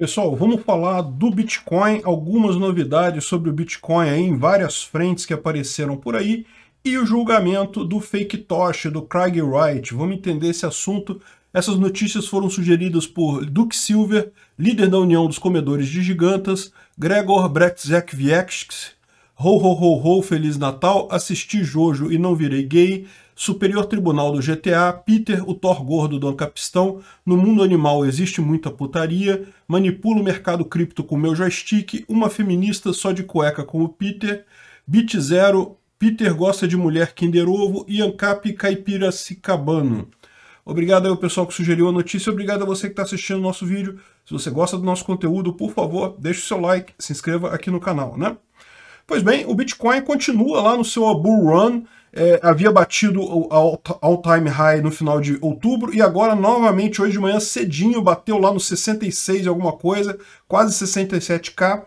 Pessoal, vamos falar do Bitcoin, algumas novidades sobre o Bitcoin aí em várias frentes que apareceram por aí e o julgamento do fake Tosh, do Craig Wright. Vamos entender esse assunto. Essas notícias foram sugeridas por Duke Silver, líder da União dos Comedores de Gigantas, Gregor Brexek Viexx, Ho Ho Ho Ho, Feliz Natal, assisti Jojo e não virei gay, Superior Tribunal do GTA, Peter, o Thor gordo do Ancapistão, no mundo animal existe muita putaria, manipulo o mercado cripto com meu joystick, uma feminista só de cueca como Peter, Bit Zero, Peter gosta de mulher Kinder Ovo e Ancap Caipira Cicabano. Obrigado ao pessoal que sugeriu a notícia, obrigado a você que está assistindo o nosso vídeo. Se você gosta do nosso conteúdo, por favor, deixe o seu like, se inscreva aqui no canal, né? Pois bem, o Bitcoin continua lá no seu bull run, é, havia batido o all-time high no final de outubro e agora novamente hoje de manhã cedinho bateu lá no 66 alguma coisa, quase 67k.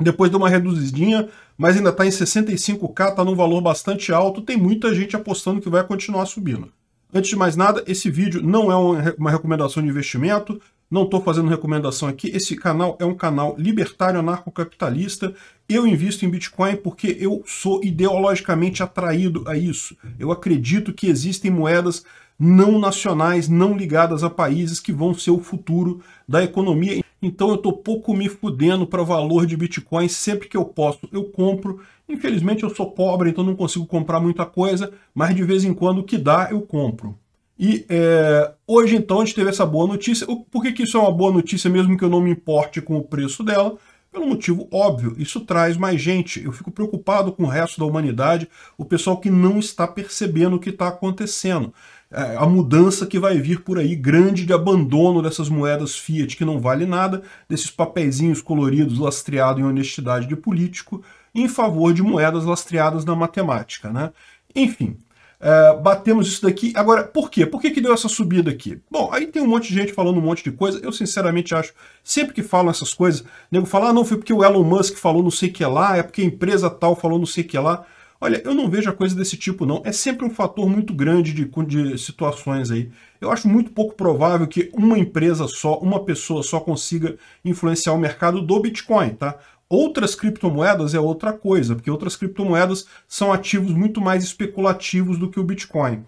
Depois deu uma reduzidinha, mas ainda está em 65k, está num valor bastante alto. Tem muita gente apostando que vai continuar subindo. Antes de mais nada, esse vídeo não é uma recomendação de investimento não estou fazendo recomendação aqui. Esse canal é um canal libertário anarcocapitalista. Eu invisto em Bitcoin porque eu sou ideologicamente atraído a isso. Eu acredito que existem moedas não nacionais, não ligadas a países que vão ser o futuro da economia. Então eu estou pouco me fudendo para valor de Bitcoin. Sempre que eu posso, eu compro. Infelizmente eu sou pobre, então não consigo comprar muita coisa, mas de vez em quando o que dá, eu compro. E é, hoje, então, a gente teve essa boa notícia. Por que, que isso é uma boa notícia, mesmo que eu não me importe com o preço dela? Pelo motivo óbvio, isso traz mais gente. Eu fico preocupado com o resto da humanidade, o pessoal que não está percebendo o que está acontecendo. É, a mudança que vai vir por aí, grande de abandono dessas moedas fiat que não vale nada, desses papeizinhos coloridos lastreados em honestidade de político, em favor de moedas lastreadas na matemática. Né? Enfim, é, batemos isso daqui. Agora, por quê? Por que, que deu essa subida aqui? Bom, aí tem um monte de gente falando um monte de coisa. Eu, sinceramente, acho, sempre que falam essas coisas, nego fala, ah, não, foi porque o Elon Musk falou não sei o que lá, é porque a empresa tal falou não sei o que lá. Olha, eu não vejo a coisa desse tipo, não. É sempre um fator muito grande de, de situações aí. Eu acho muito pouco provável que uma empresa só, uma pessoa só consiga influenciar o mercado do Bitcoin, tá? Outras criptomoedas é outra coisa, porque outras criptomoedas são ativos muito mais especulativos do que o Bitcoin.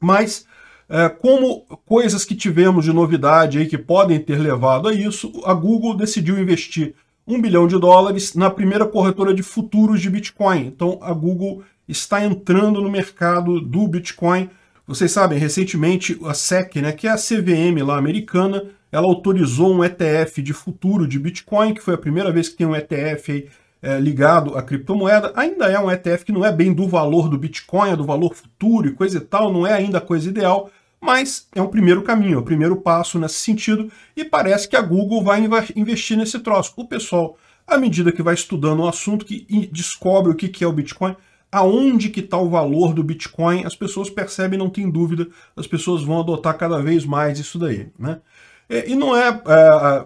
Mas é, como coisas que tivemos de novidade aí que podem ter levado a isso, a Google decidiu investir um bilhão de dólares na primeira corretora de futuros de Bitcoin. Então a Google está entrando no mercado do Bitcoin. Vocês sabem, recentemente a SEC, né, que é a CVM lá americana, ela autorizou um ETF de futuro de Bitcoin, que foi a primeira vez que tem um ETF aí, é, ligado à criptomoeda. Ainda é um ETF que não é bem do valor do Bitcoin, é do valor futuro e coisa e tal, não é ainda a coisa ideal, mas é um primeiro caminho, é o um primeiro passo nesse sentido, e parece que a Google vai investir nesse troço. O pessoal, à medida que vai estudando o assunto, que descobre o que é o Bitcoin, aonde que está o valor do Bitcoin, as pessoas percebem, não tem dúvida, as pessoas vão adotar cada vez mais isso daí, né? É, e não é, é,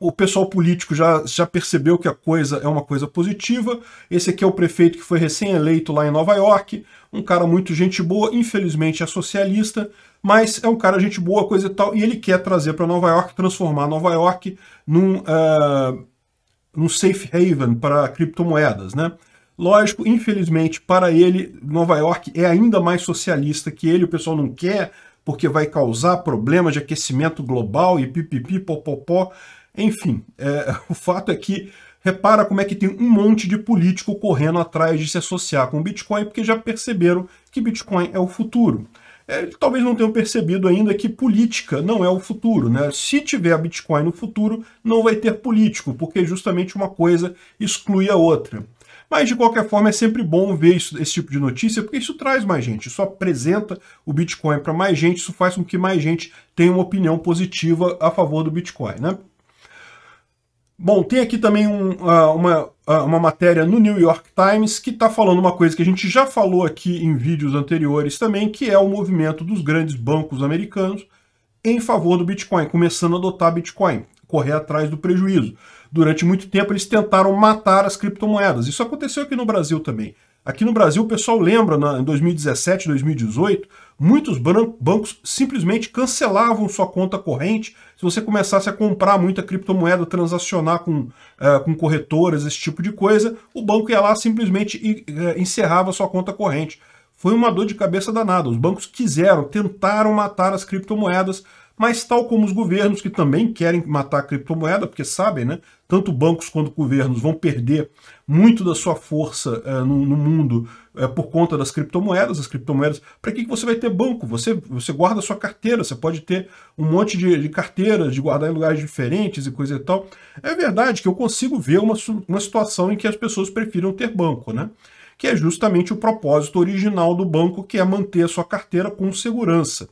o pessoal político já, já percebeu que a coisa é uma coisa positiva. Esse aqui é o prefeito que foi recém-eleito lá em Nova York, um cara muito gente boa, infelizmente é socialista, mas é um cara gente boa, coisa e tal, e ele quer trazer para Nova York, transformar Nova York num, uh, num safe haven para criptomoedas, né? Lógico, infelizmente, para ele, Nova York é ainda mais socialista que ele, o pessoal não quer porque vai causar problemas de aquecimento global e pipipi, popopó. Enfim, é, o fato é que repara como é que tem um monte de político correndo atrás de se associar com o Bitcoin, porque já perceberam que Bitcoin é o futuro. É, talvez não tenham percebido ainda que política não é o futuro. Né? Se tiver Bitcoin no futuro, não vai ter político, porque justamente uma coisa exclui a outra. Mas, de qualquer forma, é sempre bom ver isso, esse tipo de notícia, porque isso traz mais gente, isso apresenta o Bitcoin para mais gente, isso faz com que mais gente tenha uma opinião positiva a favor do Bitcoin, né? Bom, tem aqui também um, ah, uma, ah, uma matéria no New York Times que está falando uma coisa que a gente já falou aqui em vídeos anteriores também, que é o movimento dos grandes bancos americanos em favor do Bitcoin, começando a adotar Bitcoin, correr atrás do prejuízo durante muito tempo eles tentaram matar as criptomoedas. Isso aconteceu aqui no Brasil também. Aqui no Brasil, o pessoal lembra, na, em 2017, 2018, muitos bancos simplesmente cancelavam sua conta corrente se você começasse a comprar muita criptomoeda, transacionar com, uh, com corretoras, esse tipo de coisa, o banco ia lá simplesmente é, encerrava sua conta corrente. Foi uma dor de cabeça danada. Os bancos quiseram, tentaram matar as criptomoedas, mas tal como os governos que também querem matar a criptomoeda, porque sabem, né? tanto bancos quanto governos vão perder muito da sua força é, no, no, mundo é, por conta das criptomoedas. As criptomoedas, para que, que você vai ter banco? Você, você guarda a sua carteira, você pode ter um monte de, de carteiras, de guardar em lugares diferentes e coisa e tal. É verdade que eu consigo ver uma, uma situação em que as pessoas prefiram ter banco, né? que é justamente o propósito original do banco, que é manter a sua carteira com segurança.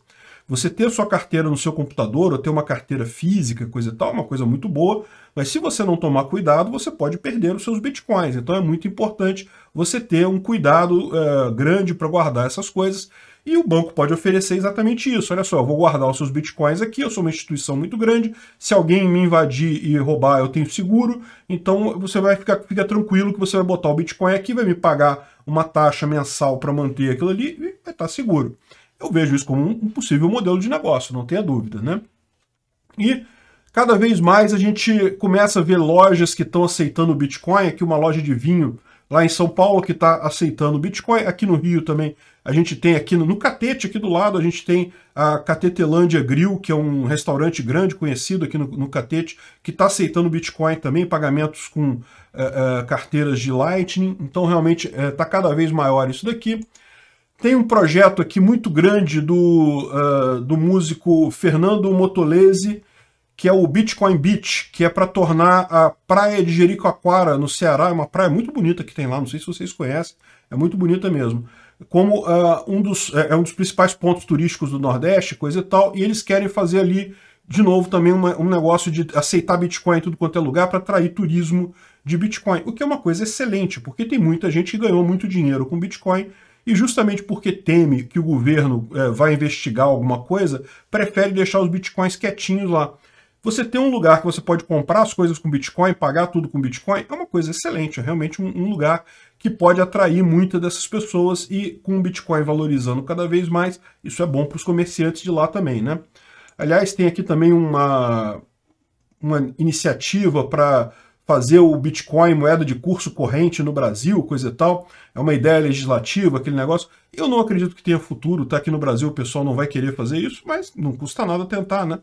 Você ter sua carteira no seu computador ou ter uma carteira física, coisa e tal, é uma coisa muito boa, mas se você não tomar cuidado, você pode perder os seus bitcoins. Então é muito importante você ter um cuidado eh, grande para guardar essas coisas. E o banco pode oferecer exatamente isso. Olha só, eu vou guardar os seus bitcoins aqui, eu sou uma instituição muito grande. Se alguém me invadir e roubar, eu tenho seguro. Então você vai ficar fica tranquilo que você vai botar o Bitcoin aqui, vai me pagar uma taxa mensal para manter aquilo ali e vai estar tá seguro. Eu vejo isso como um possível modelo de negócio, não tenha dúvida, né? E cada vez mais a gente começa a ver lojas que estão aceitando o Bitcoin, aqui uma loja de vinho lá em São Paulo que está aceitando o Bitcoin, aqui no Rio também a gente tem aqui no, no Catete, aqui do lado, a gente tem a Catetelândia Grill, que é um restaurante grande, conhecido aqui no, no Catete, que está aceitando Bitcoin também, pagamentos com uh, uh, carteiras de Lightning, então realmente está eh, uh, cada vez maior isso daqui. Tem um projeto aqui muito grande do, uh, do músico Fernando Motolese, que é o Bitcoin Beach, que é para tornar a praia de Jericoacoara, no Ceará, é uma praia muito bonita que tem lá, não sei se vocês conhecem, é muito bonita mesmo, como uh, um, dos, é, é um dos principais pontos turísticos do Nordeste, coisa e tal, e eles querem fazer ali, de novo, também uma, um negócio de aceitar Bitcoin em tudo quanto é lugar para atrair turismo de Bitcoin, o que é uma coisa excelente, porque tem muita gente que ganhou muito dinheiro com Bitcoin e justamente porque teme que o governo é, vai investigar alguma coisa, prefere deixar os bitcoins quietinhos lá. Você ter um lugar que você pode comprar as coisas com Bitcoin, pagar tudo com Bitcoin, é uma coisa excelente, é realmente um, um lugar que pode atrair muitas dessas pessoas e com o Bitcoin valorizando cada vez mais, isso é bom para os comerciantes de lá também, né? Aliás, tem aqui também uma, uma iniciativa para fazer o Bitcoin moeda de curso corrente no Brasil, coisa e tal. É uma ideia legislativa, aquele negócio. Eu não acredito que tenha futuro, tá? Aqui no Brasil o pessoal não vai querer fazer isso, mas não custa nada tentar, né?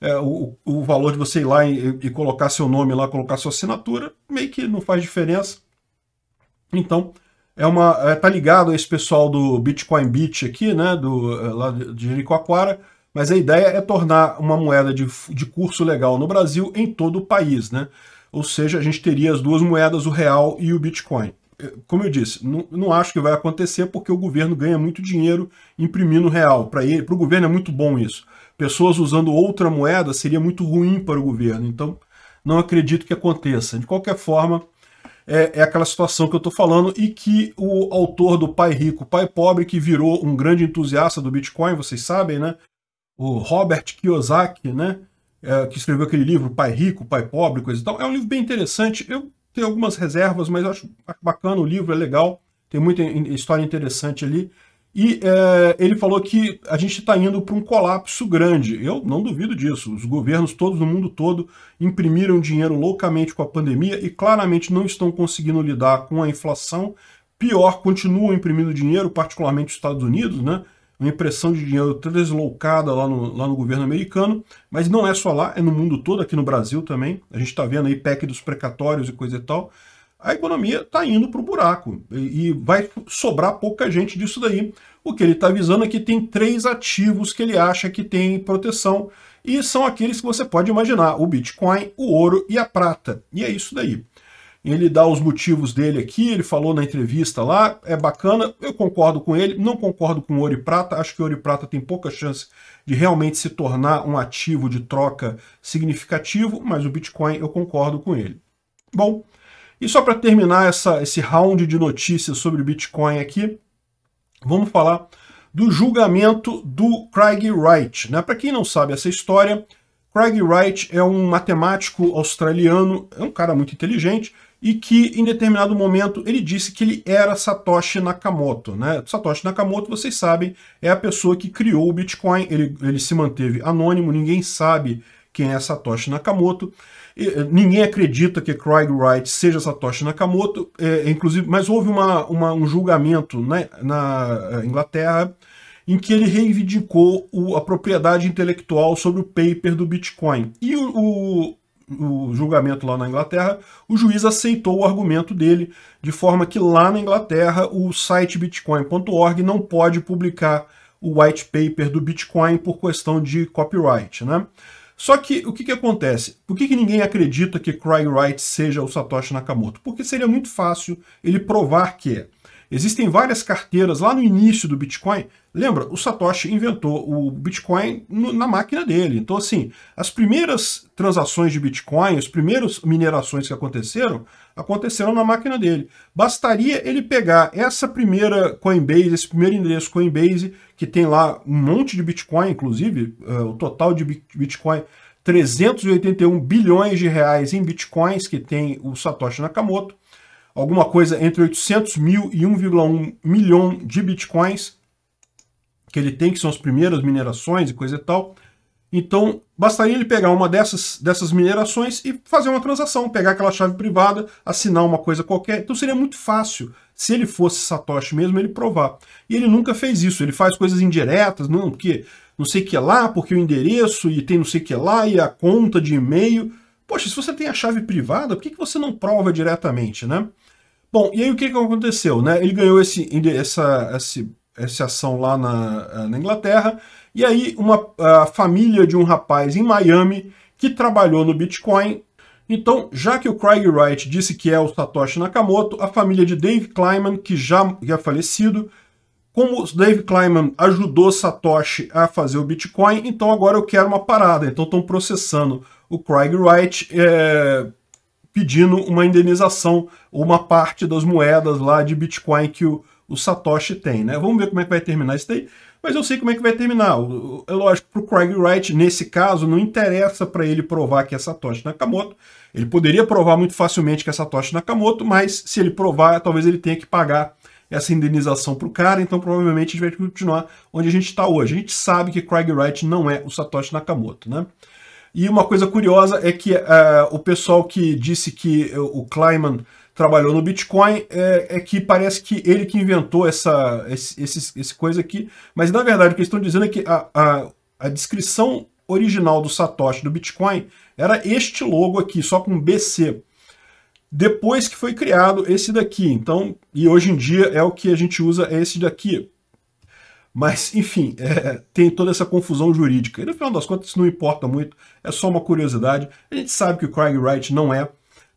É, o, o valor de você ir lá e, e colocar seu nome lá, colocar sua assinatura, meio que não faz diferença. Então, é uma é, tá ligado a esse pessoal do Bitcoin Beach aqui, né, do é, lá de Jericoacoara, mas a ideia é tornar uma moeda de, de curso legal no Brasil em todo o país, né? Ou seja, a gente teria as duas moedas, o real e o Bitcoin. É, como eu disse, não, não acho que vai acontecer porque o governo ganha muito dinheiro imprimindo real. Para o governo é muito bom isso. Pessoas usando outra moeda seria muito ruim para o governo. Então, não acredito que aconteça. De qualquer forma, é, é, aquela situação que eu estou falando e que o autor do Pai Rico, Pai Pobre, que virou um grande entusiasta do Bitcoin, vocês sabem, né? O Robert Kiyosaki, né? é, que escreveu aquele livro Pai Rico, Pai Pobre, coisa e tal. É um livro bem interessante. Eu tenho algumas reservas, mas acho, acho bacana o livro, é legal. Tem muita história interessante ali. E é, ele falou que a gente está indo para um colapso grande. Eu não duvido disso. Os governos todos no mundo todo imprimiram dinheiro loucamente com a pandemia e claramente não estão conseguindo lidar com a inflação. Pior, continuam imprimindo dinheiro, particularmente os Estados Unidos, né? uma impressão de dinheiro deslocada lá no, lá no governo americano, mas não é só lá, é no mundo todo, aqui no Brasil também. A gente está vendo aí PEC dos precatórios e coisa e tal. A economia está indo para o buraco e, e vai sobrar pouca gente disso daí. O que ele está avisando é que tem três ativos que ele acha que tem proteção e são aqueles que você pode imaginar, o Bitcoin, o ouro e a prata. E é isso daí ele dá os motivos dele aqui, ele falou na entrevista lá, é bacana, eu concordo com ele, não concordo com Ori ouro e prata, acho que Ori ouro e prata tem pouca chance de realmente se tornar um ativo de troca significativo, mas o Bitcoin eu concordo com ele. Bom, e só para terminar essa, esse round de notícias sobre Bitcoin aqui, vamos falar do julgamento do Craig Wright. Né? Para quem não sabe essa história, Craig Wright é um matemático australiano, é um cara muito inteligente, e que em determinado momento ele disse que ele era Satoshi Nakamoto. Né? Satoshi Nakamoto, vocês sabem, é a pessoa que criou o Bitcoin, ele, ele se manteve anônimo, ninguém sabe quem é Satoshi Nakamoto. E, eh, ninguém acredita que Craig Wright seja Satoshi Nakamoto, é, inclusive, mas houve uma, uma, um julgamento né, na eh, Inglaterra em que ele reivindicou o, a propriedade intelectual sobre o paper do Bitcoin. E o, o o julgamento lá na Inglaterra, o juiz aceitou o argumento dele, de forma que lá na Inglaterra o site bitcoin.org não pode publicar o white paper do Bitcoin por questão de copyright, né? Só que o que, que acontece? Por que, que ninguém acredita que Craig Wright seja o Satoshi Nakamoto? Porque seria muito fácil ele provar que é. Existem várias carteiras lá no início do Bitcoin. Lembra, o Satoshi inventou o Bitcoin no, na máquina dele. Então, assim, as primeiras transações de Bitcoin, as primeiras minerações que aconteceram, aconteceram na máquina dele. Bastaria ele pegar essa primeira Coinbase, esse primeiro endereço Coinbase, que tem lá um monte de Bitcoin, inclusive, uh, o total de Bitcoin 381 bilhões de reais em bitcoins que tem o Satoshi Nakamoto alguma coisa entre 800 mil e 1,1 milhão de bitcoins que ele tem, que são as primeiras minerações e coisa e tal. Então, bastaria ele pegar uma dessas, dessas minerações e fazer uma transação, pegar aquela chave privada, assinar uma coisa qualquer. Então seria muito fácil, se ele fosse Satoshi mesmo, ele provar. E ele nunca fez isso, ele faz coisas indiretas, não, porque não sei o que é lá, porque o endereço e tem não sei o que é lá, e a conta de e-mail. Poxa, se você tem a chave privada, por que, que você não prova diretamente, né? Bom, e aí o que, que aconteceu, né? Ele ganhou esse, essa, esse, essa ação lá na, eh, na Inglaterra, e aí uma a família de um rapaz em Miami que trabalhou no Bitcoin. Então, já que o Craig Wright disse que é o Satoshi Nakamoto, a família de Dave Kleiman, que já é falecido, como Dave Kleiman ajudou Satoshi a fazer o Bitcoin, então agora eu quero uma parada. Então estão processando o Craig Wright é, pedindo uma indenização, ou uma parte das moedas lá de Bitcoin que o, o Satoshi tem. Né? Vamos ver como é que vai terminar isso daí mas eu sei como é que vai terminar. É lógico, para o Craig Wright, nesse caso, não interessa para ele provar que é Satoshi Nakamoto. Ele poderia provar muito facilmente que é Satoshi Nakamoto, mas se ele provar, talvez ele tenha que pagar essa indenização para o cara, então provavelmente a gente vai continuar onde a gente está hoje. A gente sabe que Craig Wright não é o Satoshi Nakamoto, né? E uma coisa curiosa é que é, o pessoal que disse que o Kleiman trabalhou no Bitcoin é, é que parece que ele que inventou essa esse, esse, esse, coisa aqui, mas na verdade o que eles estão dizendo é que a, a, a descrição original do Satoshi do Bitcoin era este logo aqui, só com BC depois que foi criado esse daqui. Então, e hoje em dia é o que a gente usa, é esse daqui. Mas, enfim, é, tem toda essa confusão jurídica. E no final das contas, isso não importa muito, é só uma curiosidade. A gente sabe que o Craig Wright não é.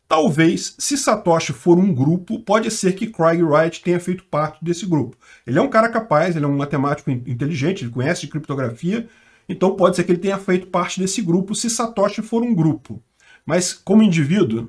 Talvez, se Satoshi for um grupo, pode ser que Craig Wright tenha feito parte desse grupo. Ele é um cara capaz, ele é um matemático inteligente, ele conhece de criptografia, então pode ser que ele tenha feito parte desse grupo se Satoshi for um grupo. Mas, como indivíduo,